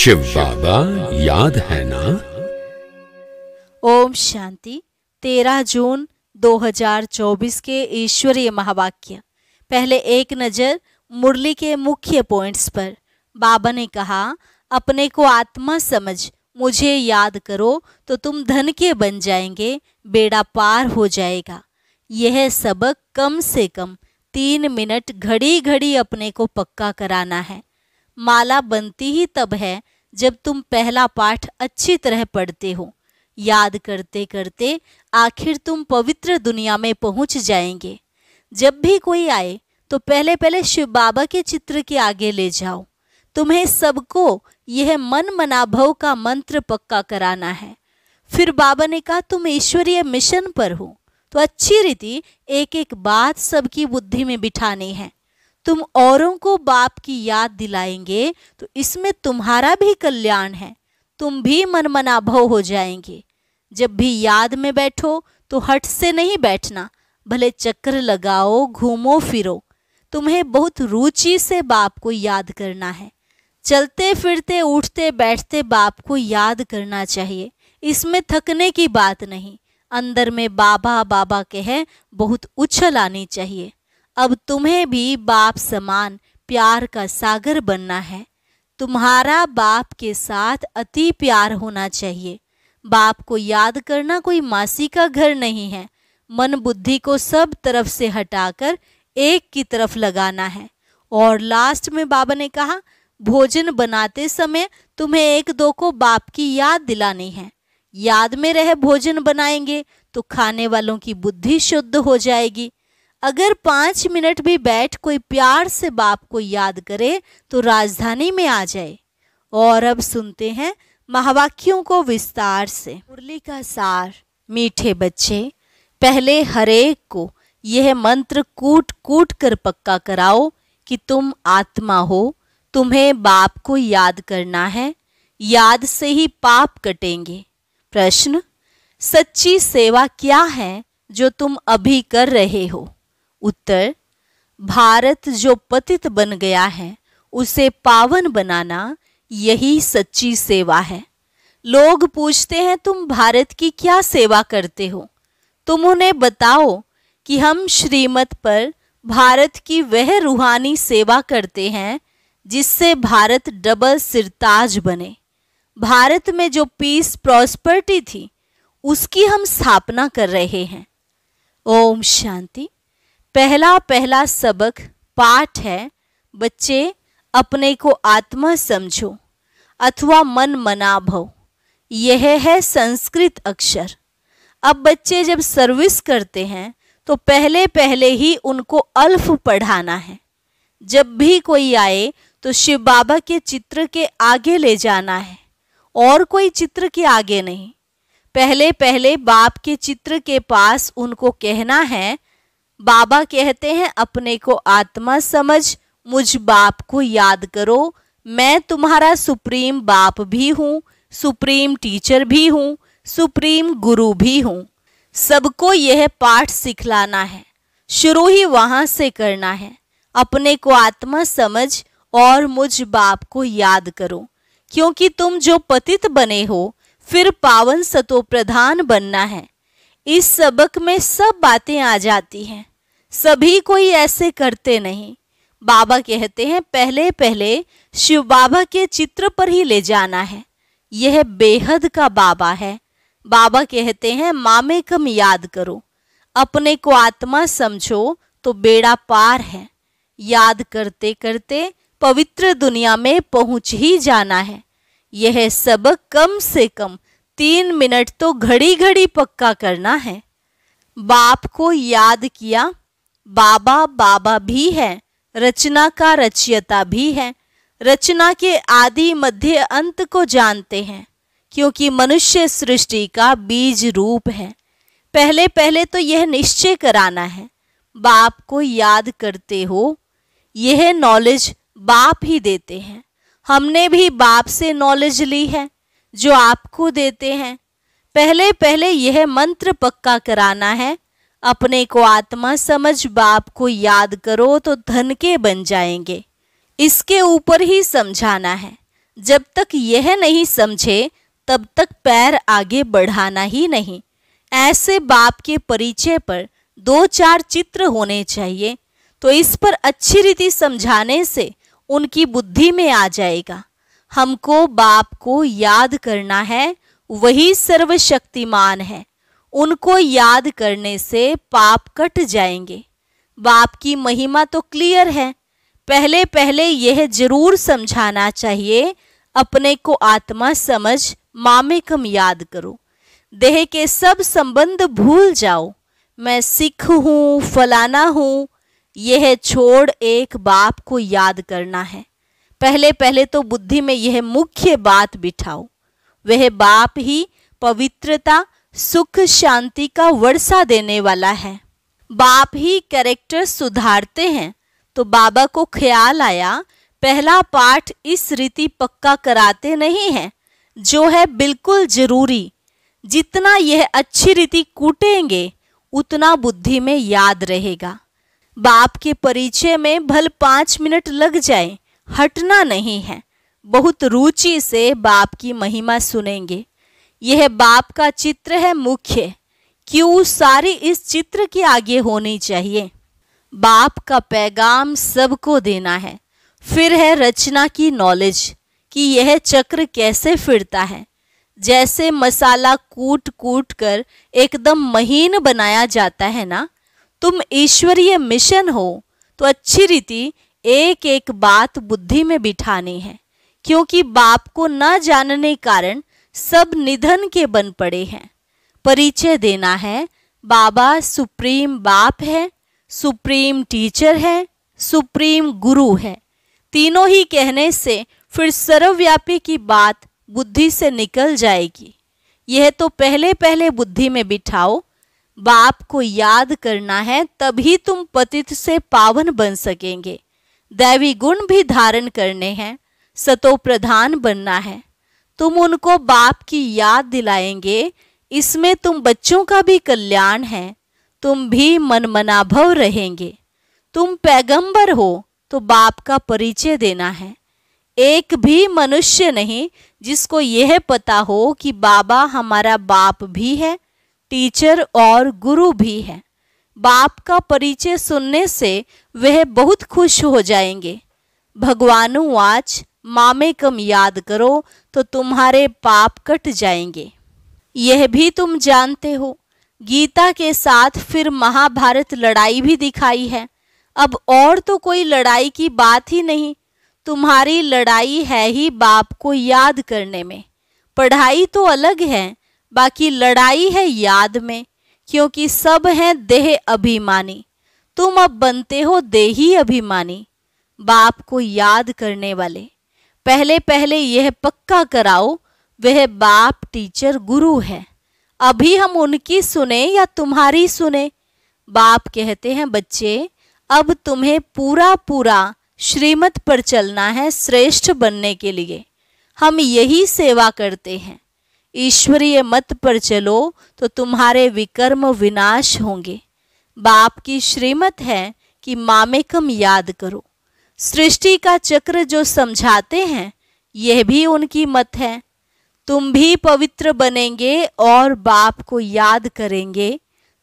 शिव बाबा याद है ना ओम शांति 13 जून 2024 के ईश्वरीय महावाक्य पहले एक नज़र मुरली के मुख्य पॉइंट्स पर बाबा ने कहा अपने को आत्मा समझ मुझे याद करो तो तुम धन के बन जाएंगे बेड़ा पार हो जाएगा यह सबक कम से कम तीन मिनट घड़ी घड़ी अपने को पक्का कराना है माला बनती ही तब है जब तुम पहला पाठ अच्छी तरह पढ़ते हो याद करते करते आखिर तुम पवित्र दुनिया में पहुंच जाएंगे जब भी कोई आए तो पहले पहले शिव बाबा के चित्र के आगे ले जाओ तुम्हें सबको यह मन मनाभव का मंत्र पक्का कराना है फिर बाबा ने कहा तुम ईश्वरीय मिशन पर हो तो अच्छी रीति एक एक बात सबकी बुद्धि में बिठानी है तुम औरों को बाप की याद दिलाएंगे तो इसमें तुम्हारा भी कल्याण है तुम भी मन भव हो जाएंगे जब भी याद में बैठो तो हट से नहीं बैठना भले चक्कर लगाओ घूमो फिरो तुम्हें बहुत रुचि से बाप को याद करना है चलते फिरते उठते बैठते बाप को याद करना चाहिए इसमें थकने की बात नहीं अंदर में बाबा बाबा कहे बहुत उछल आनी चाहिए अब तुम्हें भी बाप समान प्यार का सागर बनना है तुम्हारा बाप के साथ अति प्यार होना चाहिए बाप को याद करना कोई मासी का घर नहीं है मन बुद्धि को सब तरफ से हटाकर एक की तरफ लगाना है और लास्ट में बाबा ने कहा भोजन बनाते समय तुम्हें एक दो को बाप की याद दिलानी है याद में रहे भोजन बनाएंगे तो खाने वालों की बुद्धि शुद्ध हो जाएगी अगर पाँच मिनट भी बैठ कोई प्यार से बाप को याद करे तो राजधानी में आ जाए और अब सुनते हैं महावाक्यों को विस्तार से मुरली का सार मीठे बच्चे पहले हरेक को यह मंत्र कूट कूट कर पक्का कराओ कि तुम आत्मा हो तुम्हें बाप को याद करना है याद से ही पाप कटेंगे प्रश्न सच्ची सेवा क्या है जो तुम अभी कर रहे हो उत्तर भारत जो पतित बन गया है उसे पावन बनाना यही सच्ची सेवा है लोग पूछते हैं तुम भारत की क्या सेवा करते हो तुम उन्हें बताओ कि हम श्रीमत पर भारत की वह रूहानी सेवा करते हैं जिससे भारत डबल सिरताज बने भारत में जो पीस प्रॉस्पर्टी थी उसकी हम स्थापना कर रहे हैं ओम शांति पहला पहला सबक पाठ है बच्चे अपने को आत्मा समझो अथवा मन मना भव यह है संस्कृत अक्षर अब बच्चे जब सर्विस करते हैं तो पहले पहले ही उनको अल्फ पढ़ाना है जब भी कोई आए तो शिव बाबा के चित्र के आगे ले जाना है और कोई चित्र के आगे नहीं पहले पहले बाप के चित्र के पास उनको कहना है बाबा कहते हैं अपने को आत्मा समझ मुझ बाप को याद करो मैं तुम्हारा सुप्रीम बाप भी हूँ सुप्रीम टीचर भी हूँ सुप्रीम गुरु भी हूँ सबको यह पाठ सिखलाना है शुरू ही वहाँ से करना है अपने को आत्मा समझ और मुझ बाप को याद करो क्योंकि तुम जो पतित बने हो फिर पावन सतो प्रधान बनना है इस सबक में सब बातें आ जाती हैं सभी कोई ऐसे करते नहीं बाबा कहते हैं पहले पहले शिव बाबा के चित्र पर ही ले जाना है यह बेहद का बाबा है बाबा कहते हैं मामे कम याद करो अपने को आत्मा समझो तो बेड़ा पार है याद करते करते पवित्र दुनिया में पहुंच ही जाना है यह सबक कम से कम तीन मिनट तो घड़ी घड़ी पक्का करना है बाप को याद किया बाबा बाबा भी है रचना का रचयता भी है रचना के आदि मध्य अंत को जानते हैं क्योंकि मनुष्य सृष्टि का बीज रूप है पहले पहले तो यह निश्चय कराना है बाप को याद करते हो यह नॉलेज बाप ही देते हैं हमने भी बाप से नॉलेज ली है जो आपको देते हैं पहले पहले यह मंत्र पक्का कराना है अपने को आत्मा समझ बाप को याद करो तो धन के बन जाएंगे इसके ऊपर ही समझाना है जब तक यह नहीं समझे तब तक पैर आगे बढ़ाना ही नहीं ऐसे बाप के परिचय पर दो चार चित्र होने चाहिए तो इस पर अच्छी रीति समझाने से उनकी बुद्धि में आ जाएगा हमको बाप को याद करना है वही सर्वशक्तिमान है उनको याद करने से पाप कट जाएंगे बाप की महिमा तो क्लियर है पहले पहले यह जरूर समझाना चाहिए अपने को आत्मा समझ मामे कम याद करो देह के सब संबंध भूल जाओ मैं सिख हूँ फलाना हूँ यह छोड़ एक बाप को याद करना है पहले पहले तो बुद्धि में यह मुख्य बात बिठाओ वह बाप ही पवित्रता सुख शांति का वर्षा देने वाला है बाप ही कैरेक्टर सुधारते हैं तो बाबा को ख्याल आया पहला पाठ इस रीति पक्का कराते नहीं हैं जो है बिल्कुल जरूरी जितना यह अच्छी रीति कूटेंगे उतना बुद्धि में याद रहेगा बाप के परिचय में भल पाँच मिनट लग जाए हटना नहीं है बहुत रुचि से बाप की महिमा सुनेंगे यह बाप का चित्र है मुख्य क्यों सारी इस चित्र के आगे होनी चाहिए बाप का पैगाम सबको देना है फिर है रचना की नॉलेज कि यह चक्र कैसे फिरता है जैसे मसाला कूट कूट कर एकदम महीन बनाया जाता है ना तुम ईश्वरीय मिशन हो तो अच्छी रीति एक एक बात बुद्धि में बिठानी है क्योंकि बाप को न जानने कारण सब निधन के बन पड़े हैं परिचय देना है बाबा सुप्रीम बाप है सुप्रीम टीचर है सुप्रीम गुरु है तीनों ही कहने से फिर सर्वव्यापी की बात बुद्धि से निकल जाएगी यह तो पहले पहले बुद्धि में बिठाओ बाप को याद करना है तभी तुम पतित से पावन बन सकेंगे दैवी गुण भी धारण करने हैं सतो प्रधान बनना है तुम उनको बाप की याद दिलाएंगे इसमें तुम बच्चों का भी कल्याण है तुम भी मनमनाभव रहेंगे तुम पैगंबर हो तो बाप का परिचय देना है एक भी मनुष्य नहीं जिसको यह पता हो कि बाबा हमारा बाप भी है टीचर और गुरु भी है बाप का परिचय सुनने से वह बहुत खुश हो जाएंगे भगवानु मामे कम याद करो तो तुम्हारे पाप कट जाएंगे यह भी तुम जानते हो गीता के साथ फिर महाभारत लड़ाई भी दिखाई है अब और तो कोई लड़ाई की बात ही नहीं तुम्हारी लड़ाई है ही बाप को याद करने में पढ़ाई तो अलग है बाकी लड़ाई है याद में क्योंकि सब हैं देह अभिमानी तुम अब बनते हो देही अभिमानी बाप को याद करने वाले पहले पहले यह पक्का कराओ वह बाप टीचर गुरु है अभी हम उनकी सुने या तुम्हारी सुने बाप कहते हैं बच्चे अब तुम्हें पूरा पूरा श्रीमत पर चलना है श्रेष्ठ बनने के लिए हम यही सेवा करते हैं ईश्वरीय मत पर चलो तो तुम्हारे विकर्म विनाश होंगे बाप की श्रीमत है कि मामेकम याद करो सृष्टि का चक्र जो समझाते हैं यह भी उनकी मत है तुम भी पवित्र बनेंगे और बाप को याद करेंगे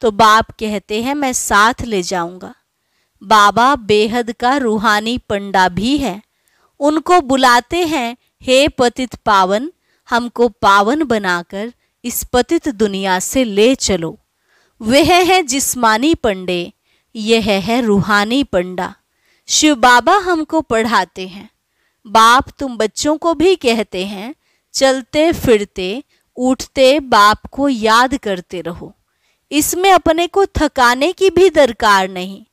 तो बाप कहते हैं मैं साथ ले जाऊंगा बाबा बेहद का रूहानी पंडा भी है उनको बुलाते हैं हे पतित पावन हमको पावन बनाकर इस पतित दुनिया से ले चलो वह है जिस्मानी पंडे यह है रूहानी पंडा शिव बाबा हमको पढ़ाते हैं बाप तुम बच्चों को भी कहते हैं चलते फिरते उठते बाप को याद करते रहो इसमें अपने को थकाने की भी दरकार नहीं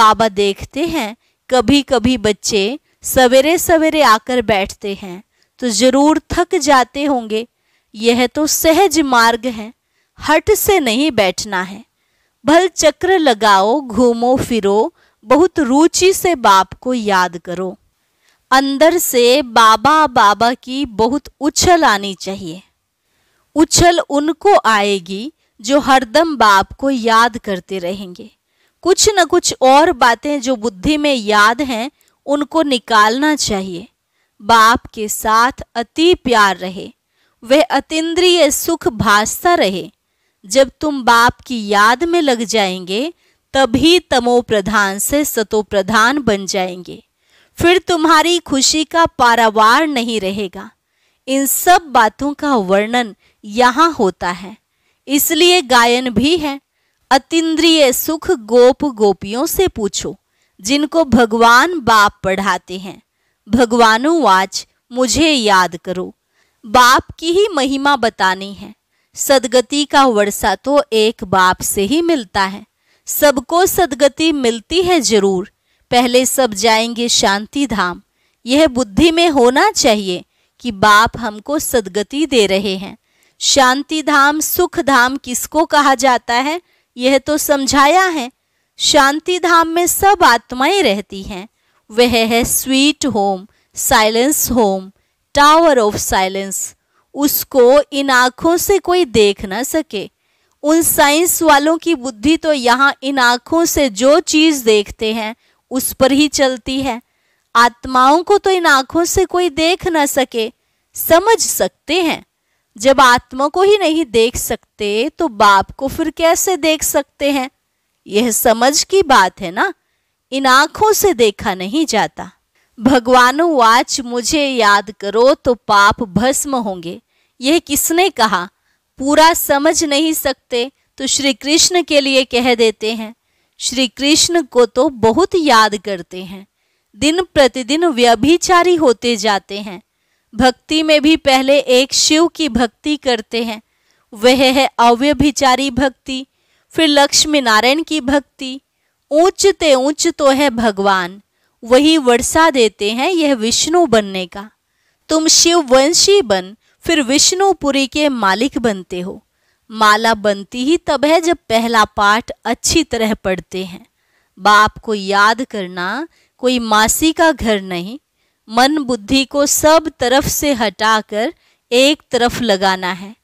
बाबा देखते हैं कभी कभी बच्चे सवेरे सवेरे आकर बैठते हैं तो ज़रूर थक जाते होंगे यह तो सहज मार्ग है हट से नहीं बैठना है भल चक्र लगाओ घूमो फिरो बहुत रुचि से बाप को याद करो अंदर से बाबा बाबा की बहुत उछल आनी चाहिए उछल उनको आएगी जो हरदम बाप को याद करते रहेंगे कुछ न कुछ और बातें जो बुद्धि में याद हैं उनको निकालना चाहिए बाप के साथ अति प्यार रहे वह अतिद्रिय सुख भासता रहे जब तुम बाप की याद में लग जाएंगे तभी तमो प्रधान से सतो प्रधान बन जाएंगे फिर तुम्हारी खुशी का पारावार नहीं रहेगा इन सब बातों का वर्णन यहाँ होता है इसलिए गायन भी है अतिद्रिय सुख गोप गोपियों से पूछो जिनको भगवान बाप पढ़ाते हैं वाच मुझे याद करो बाप की ही महिमा बतानी है सदगति का वर्षा तो एक बाप से ही मिलता है सबको सदगति मिलती है जरूर पहले सब जाएंगे शांति धाम यह बुद्धि में होना चाहिए कि बाप हमको सदगति दे रहे हैं शांति धाम सुख धाम किसको कहा जाता है यह तो समझाया है शांति धाम में सब आत्माएं रहती हैं वह है sweet home silence home tower of silence उसको इन आँखों से कोई देख ना सके उन साइंस वालों की बुद्धि तो यहाँ इन आँखों से जो चीज़ देखते हैं उस पर ही चलती है आत्माओं को तो इन आँखों से कोई देख न सके समझ सकते हैं जब आत्मा को ही नहीं देख सकते तो बाप को फिर कैसे देख सकते हैं यह समझ की बात है ना इन आँखों से देखा नहीं जाता भगवान वाच मुझे याद करो तो पाप भस्म होंगे यह किसने कहा पूरा समझ नहीं सकते तो श्री कृष्ण के लिए कह देते हैं श्री कृष्ण को तो बहुत याद करते हैं दिन प्रतिदिन व्यभिचारी होते जाते हैं भक्ति में भी पहले एक शिव की भक्ति करते हैं वह है अव्यभिचारी भक्ति फिर लक्ष्मी नारायण की भक्ति ऊंचते ऊंच तो है भगवान वही वर्षा देते हैं यह विष्णु बनने का तुम शिव वंशी बन फिर विष्णुपुरी के मालिक बनते हो माला बनती ही तब है जब पहला पाठ अच्छी तरह पढ़ते हैं बाप को याद करना कोई मासी का घर नहीं मन बुद्धि को सब तरफ से हटाकर एक तरफ लगाना है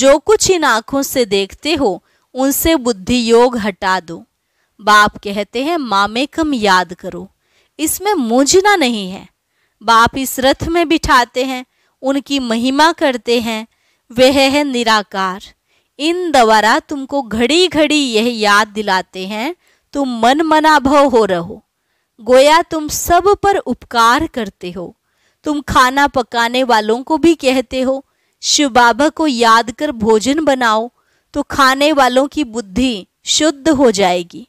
जो कुछ इन आँखों से देखते हो उनसे बुद्धि योग हटा दो बाप कहते हैं मामे कम याद करो इसमें मूझना नहीं है बाप इस रथ में बिठाते हैं उनकी महिमा करते हैं वह है निराकार इन द्वारा तुमको घड़ी घड़ी यह याद दिलाते हैं तुम मन मनाभव हो रहो गोया तुम सब पर उपकार करते हो तुम खाना पकाने वालों को भी कहते हो शिव बाबा को याद कर भोजन बनाओ तो खाने वालों की बुद्धि शुद्ध हो जाएगी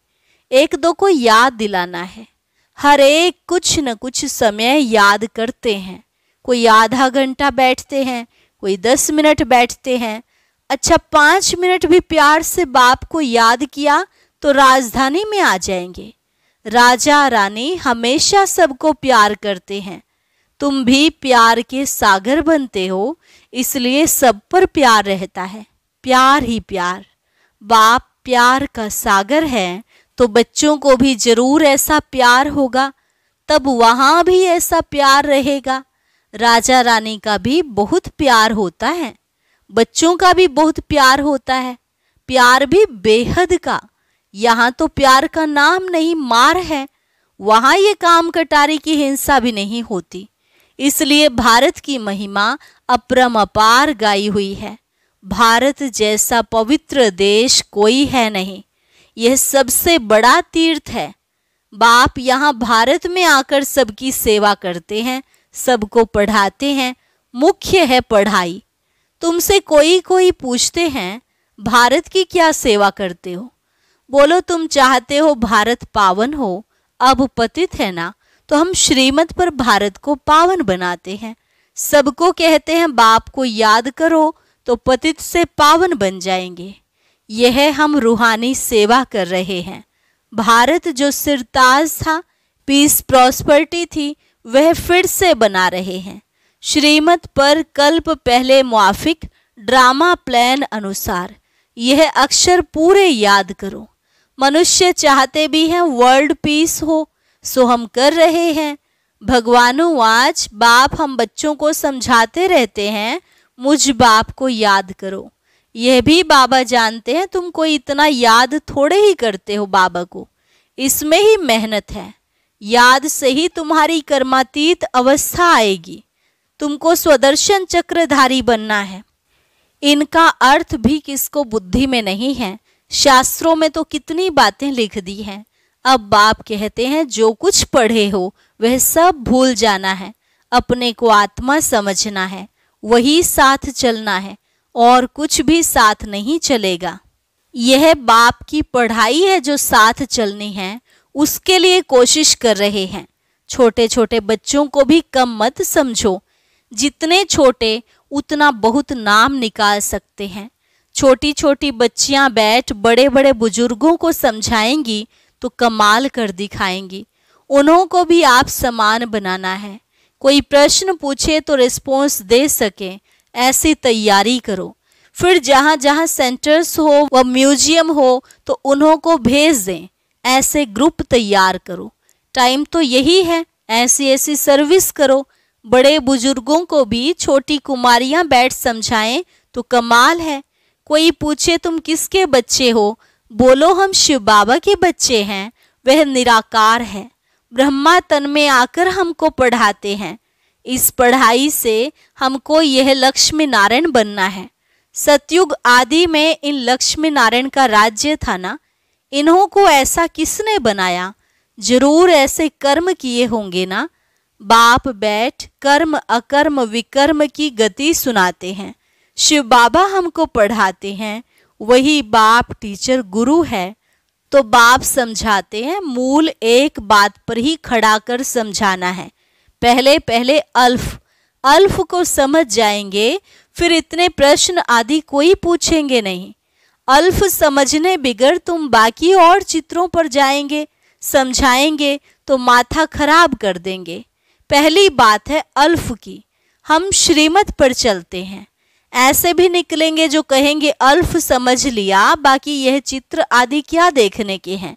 एक दो को याद दिलाना है हर एक कुछ न कुछ समय याद करते हैं कोई आधा घंटा बैठते हैं कोई दस मिनट बैठते हैं अच्छा पाँच मिनट भी प्यार से बाप को याद किया तो राजधानी में आ जाएंगे राजा रानी हमेशा सबको प्यार करते हैं तुम भी प्यार के सागर बनते हो इसलिए सब पर प्यार रहता है प्यार ही प्यार बाप प्यार का सागर है तो बच्चों को भी जरूर ऐसा प्यार होगा तब वहाँ भी ऐसा प्यार रहेगा राजा रानी का भी बहुत प्यार होता है बच्चों का भी बहुत प्यार होता है प्यार भी बेहद का यहाँ तो प्यार का नाम नहीं मार है वहाँ ये काम कटारी की हिंसा भी नहीं होती इसलिए भारत की महिमा अपरम अपार गाई हुई है भारत जैसा पवित्र देश कोई है नहीं यह सबसे बड़ा तीर्थ है बाप यहाँ भारत में आकर सबकी सेवा करते हैं सबको पढ़ाते हैं मुख्य है पढ़ाई तुमसे कोई कोई पूछते हैं भारत की क्या सेवा करते हो बोलो तुम चाहते हो भारत पावन हो अब पतित है ना तो हम श्रीमत पर भारत को पावन बनाते हैं सबको कहते हैं बाप को याद करो तो पतित से पावन बन जाएंगे यह हम रूहानी सेवा कर रहे हैं भारत जो सिरताज था पीस प्रॉस्पर्टी थी वह फिर से बना रहे हैं श्रीमत पर कल्प पहले मुआफिक ड्रामा प्लान अनुसार यह अक्षर पूरे याद करो मनुष्य चाहते भी हैं वर्ल्ड पीस हो सो हम कर रहे हैं भगवानों आज बाप हम बच्चों को समझाते रहते हैं मुझ बाप को याद करो यह भी बाबा जानते हैं तुम कोई इतना याद थोड़े ही करते हो बाबा को इसमें ही मेहनत है याद से ही तुम्हारी कर्मातीत अवस्था आएगी तुमको स्वदर्शन चक्रधारी बनना है इनका अर्थ भी किसको बुद्धि में नहीं है शास्त्रों में तो कितनी बातें लिख दी हैं अब बाप कहते हैं जो कुछ पढ़े हो वह सब भूल जाना है अपने को आत्मा समझना है वही साथ चलना है और कुछ भी साथ नहीं चलेगा यह बाप की पढ़ाई है जो साथ चलनी है उसके लिए कोशिश कर रहे हैं छोटे छोटे बच्चों को भी कम मत समझो जितने छोटे उतना बहुत नाम निकाल सकते हैं छोटी छोटी बच्चियां बैठ बड़े बड़े बुजुर्गों को समझाएंगी तो कमाल कर दिखाएंगी उन्हों को भी आप समान बनाना है कोई प्रश्न पूछे तो रिस्पॉन्स दे सके ऐसी तैयारी करो फिर जहाँ जहाँ सेंटर्स हो व म्यूजियम हो तो उन्हों को भेज दें ऐसे ग्रुप तैयार करो टाइम तो यही है ऐसी ऐसी सर्विस करो बड़े बुजुर्गों को भी छोटी कुमारियां बैठ समझाएं तो कमाल है कोई पूछे तुम किसके बच्चे हो बोलो हम शिव बाबा के बच्चे हैं वह निराकार है ब्रह्मा तन में आकर हमको पढ़ाते हैं इस पढ़ाई से हमको यह लक्ष्मी नारायण बनना है सतयुग आदि में इन लक्ष्मी नारायण का राज्य था ना इन्हों को ऐसा किसने बनाया जरूर ऐसे कर्म किए होंगे ना बाप बैठ कर्म अकर्म विकर्म की गति सुनाते हैं शिव बाबा हमको पढ़ाते हैं वही बाप टीचर गुरु है तो बाप समझाते हैं मूल एक बात पर ही खड़ा कर समझाना है पहले पहले अल्फ अल्फ को समझ जाएंगे फिर इतने प्रश्न आदि कोई पूछेंगे नहीं अल्फ समझने बिगड़ तुम बाकी और चित्रों पर जाएंगे समझाएंगे तो माथा खराब कर देंगे पहली बात है अल्फ की हम श्रीमत पर चलते हैं ऐसे भी निकलेंगे जो कहेंगे अल्फ समझ लिया बाकी यह चित्र आदि क्या देखने के हैं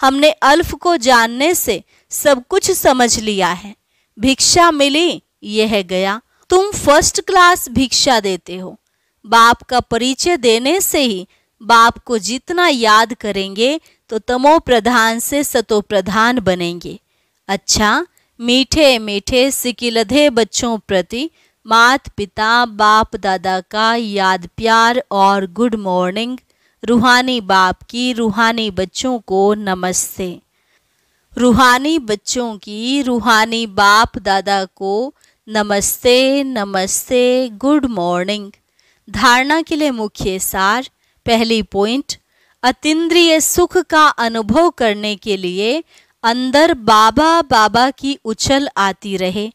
हमने अल्फ को जानने से सब कुछ समझ लिया है भिक्षा मिली यह गया तुम फर्स्ट क्लास भिक्षा देते हो बाप का परिचय देने से ही बाप को जितना याद करेंगे तो तमो प्रधान से सतो प्रधान बनेंगे अच्छा मीठे मीठे सिकिलधे बच्चों प्रति मात पिता बाप दादा का याद प्यार और गुड मॉर्निंग रूहानी बाप की रूहानी बच्चों को नमस्ते रूहानी बच्चों की रूहानी बाप दादा को नमस्ते नमस्ते गुड मॉर्निंग धारणा के लिए मुख्य सार पहली पॉइंट अतिद्रिय सुख का अनुभव करने के लिए अंदर बाबा बाबा की उछल आती रहे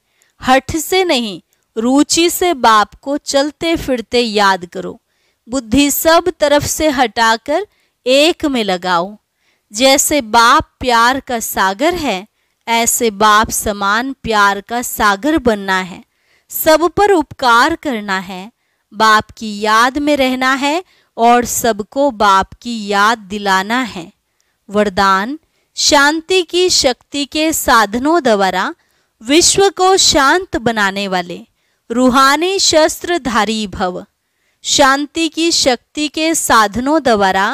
हठ से नहीं रुचि से बाप को चलते फिरते याद करो बुद्धि सब तरफ से हटाकर एक में लगाओ जैसे बाप प्यार का सागर है ऐसे बाप समान प्यार का सागर बनना है सब पर उपकार करना है बाप की याद में रहना है और सबको बाप की याद दिलाना है वरदान शांति की शक्ति के साधनों द्वारा विश्व को शांत बनाने वाले रूहानी शस्त्रधारी भव शांति की शक्ति के साधनों द्वारा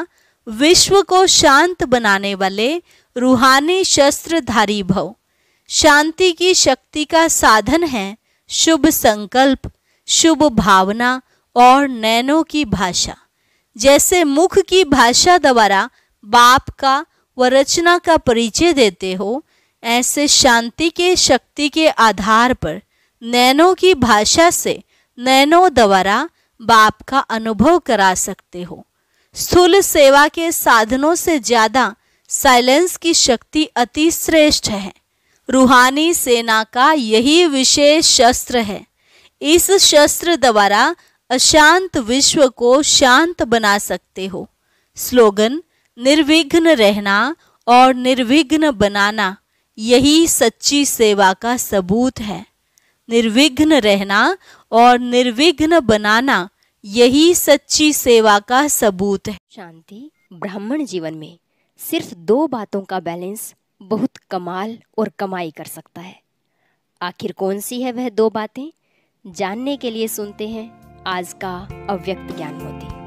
विश्व को शांत बनाने वाले रूहानी शस्त्रधारी भव शांति की शक्ति का साधन है शुभ संकल्प शुभ भावना और नैनों की भाषा जैसे मुख की भाषा द्वारा बाप का व रचना का परिचय देते हो ऐसे शांति के शक्ति के आधार पर नैनों की भाषा से नैनों द्वारा बाप का अनुभव करा सकते हो स्थूल सेवा के साधनों से ज़्यादा साइलेंस की शक्ति अति श्रेष्ठ है रूहानी सेना का यही विशेष शस्त्र है इस शस्त्र द्वारा अशांत विश्व को शांत बना सकते हो स्लोगन निर्विघ्न रहना और निर्विघ्न बनाना यही सच्ची सेवा का सबूत है निर्विघ्न रहना और निर्विघ्न बनाना यही सच्ची सेवा का सबूत है शांति ब्राह्मण जीवन में सिर्फ दो बातों का बैलेंस बहुत कमाल और कमाई कर सकता है आखिर कौन सी है वह दो बातें जानने के लिए सुनते हैं आज का अव्यक्त ज्ञान मोती